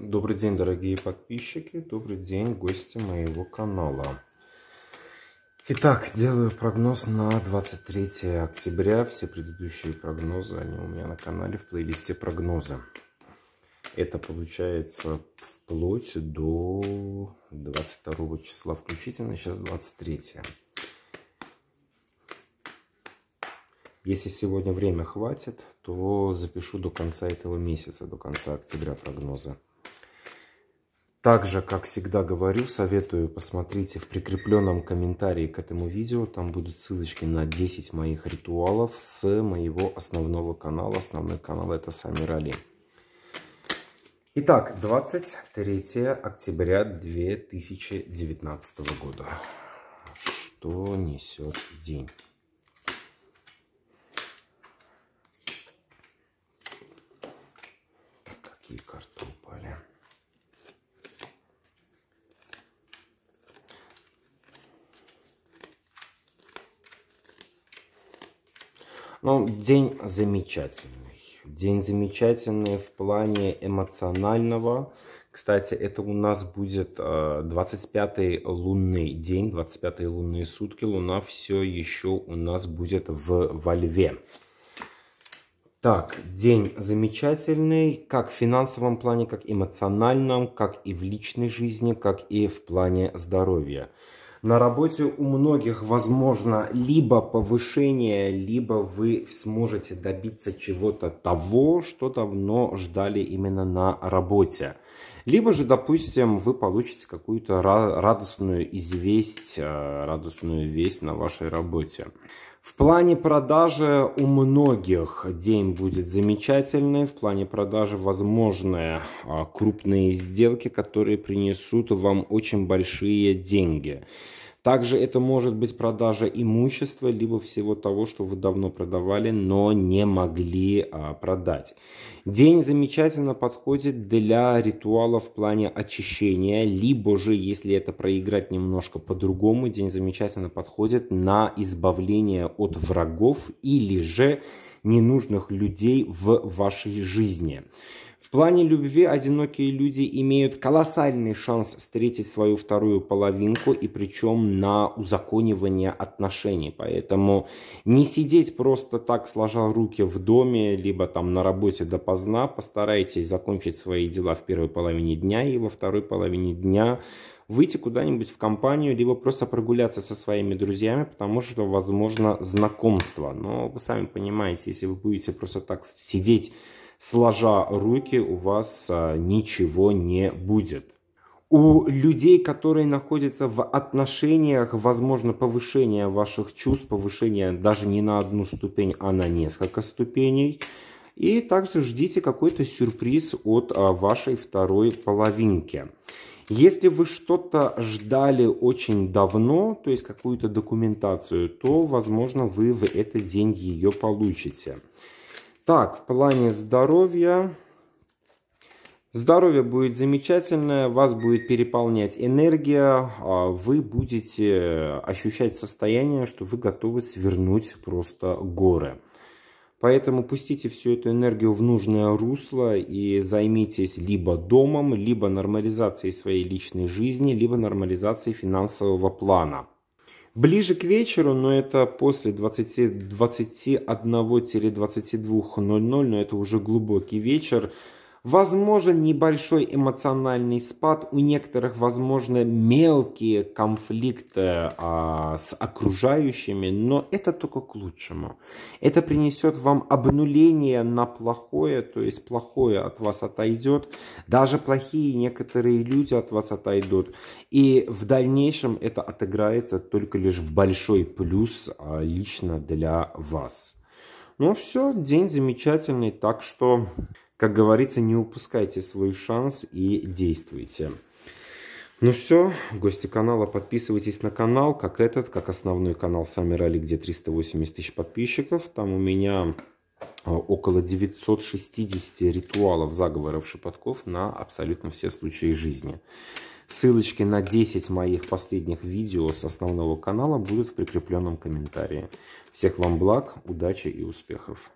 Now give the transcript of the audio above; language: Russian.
Добрый день, дорогие подписчики, добрый день, гости моего канала. Итак, делаю прогноз на 23 октября. Все предыдущие прогнозы, они у меня на канале в плейлисте прогнозы. Это получается вплоть до 22 числа включительно, сейчас 23. Если сегодня время хватит, то запишу до конца этого месяца, до конца октября прогнозы. Также, как всегда говорю, советую посмотрите в прикрепленном комментарии к этому видео. Там будут ссылочки на 10 моих ритуалов с моего основного канала. Основной канал это Самир Али. Итак, 23 октября 2019 года. Что несет день? Так, какие карты упали? Ну, день замечательный. День замечательный в плане эмоционального. Кстати, это у нас будет 25-й э, лунный день, 25-е лунные сутки. Луна все еще у нас будет в, во льве. Так, день замечательный, как в финансовом плане, как эмоциональном, как и в личной жизни, как и в плане здоровья. На работе у многих возможно либо повышение, либо вы сможете добиться чего-то того, что давно ждали именно на работе. Либо же, допустим, вы получите какую-то радостную известь, э, радостную весть на вашей работе. В плане продажи у многих день будет замечательный. В плане продажи возможны а, крупные сделки, которые принесут вам очень большие деньги. Также это может быть продажа имущества, либо всего того, что вы давно продавали, но не могли а, продать. День замечательно подходит для ритуала в плане очищения, либо же, если это проиграть немножко по-другому, день замечательно подходит на избавление от врагов или же ненужных людей в вашей жизни. В плане любви одинокие люди имеют колоссальный шанс встретить свою вторую половинку и причем на узаконивание отношений. Поэтому не сидеть просто так, сложа руки в доме, либо там на работе допоздна. Постарайтесь закончить свои дела в первой половине дня и во второй половине дня выйти куда-нибудь в компанию, либо просто прогуляться со своими друзьями, потому что, возможно, знакомство. Но вы сами понимаете, если вы будете просто так сидеть сложа руки, у вас а, ничего не будет. У людей, которые находятся в отношениях, возможно повышение ваших чувств, повышение даже не на одну ступень, а на несколько ступеней. И также ждите какой-то сюрприз от а, вашей второй половинки. Если вы что-то ждали очень давно, то есть какую-то документацию, то, возможно, вы в этот день ее получите. Так, в плане здоровья... Здоровье будет замечательное, вас будет переполнять энергия, а вы будете ощущать состояние, что вы готовы свернуть просто горы. Поэтому пустите всю эту энергию в нужное русло и займитесь либо домом, либо нормализацией своей личной жизни, либо нормализацией финансового плана. Ближе к вечеру, но это после 20, 21-22.00, но это уже глубокий вечер, возможен небольшой эмоциональный спад, у некоторых, возможно, мелкие конфликты а, с окружающими, но это только к лучшему. Это принесет вам обнуление на плохое, то есть плохое от вас отойдет, даже плохие некоторые люди от вас отойдут, и в дальнейшем это отыграется только лишь в большой плюс а, лично для вас. Ну все, день замечательный, так что как говорится, не упускайте свой шанс и действуйте. Ну все, гости канала, подписывайтесь на канал, как этот, как основной канал Сами где 380 тысяч подписчиков. Там у меня э, около 960 ритуалов, заговоров, шепотков на абсолютно все случаи жизни. Ссылочки на 10 моих последних видео с основного канала будут в прикрепленном комментарии. Всех вам благ, удачи и успехов!